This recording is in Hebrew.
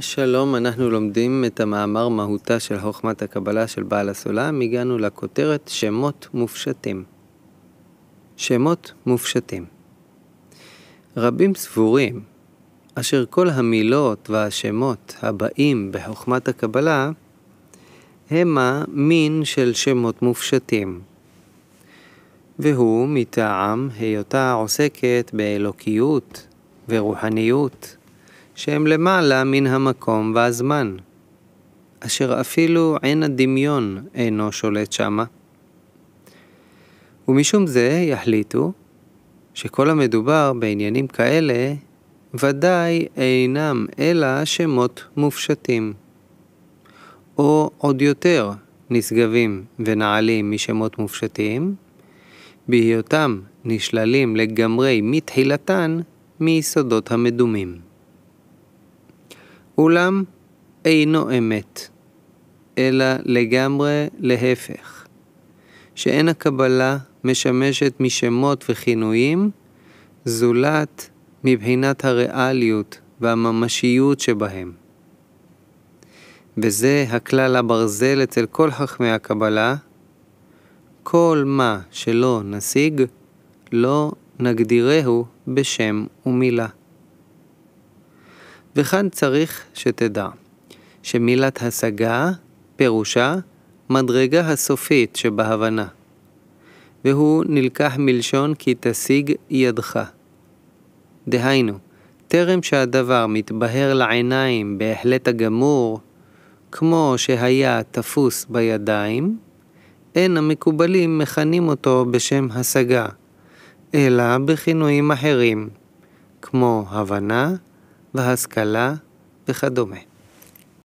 שלום, אנחנו לומדים את המאמר מהותה של חוכמת הקבלה של בעל הסולם, הגענו לכותרת שמות מופשטים. שמות מופשטים. רבים סבורים, אשר כל המילות והשמות הבאים בחוכמת הקבלה, המה מין של שמות מופשטים. והוא מטעם היותה עוסקת באלוקיות ורוחניות. שהם למעלה מן המקום והזמן, אשר אפילו עין הדמיון אינו שולט שמה. ומשום זה יחליטו שכל המדובר בעניינים כאלה ודאי אינם אלא שמות מופשטים. או עוד יותר נשגבים ונעלים משמות מופשטים, בהיותם נשללים לגמרי מתחילתן מיסודות המדומים. אולם אינו אמת, אלא לגמרי להפך, שאין הקבלה משמשת משמות וכינויים, זולת מבחינת הריאליות והממשיות שבהם. וזה הכלל הברזל אצל כל חכמי הקבלה, כל מה שלא נשיג, לא נגדירהו בשם ומילה. וכאן צריך שתדע שמילת השגה פירושה מדרגה הסופית שבהבנה, והוא נלקח מלשון כי תשיג ידך. דהיינו, טרם שהדבר מתבהר לעיניים בהחלט הגמור, כמו שהיה תפוס בידיים, אין המקובלים מכנים אותו בשם השגה, אלא בכינויים אחרים, כמו הבנה, והשכלה וכדומה.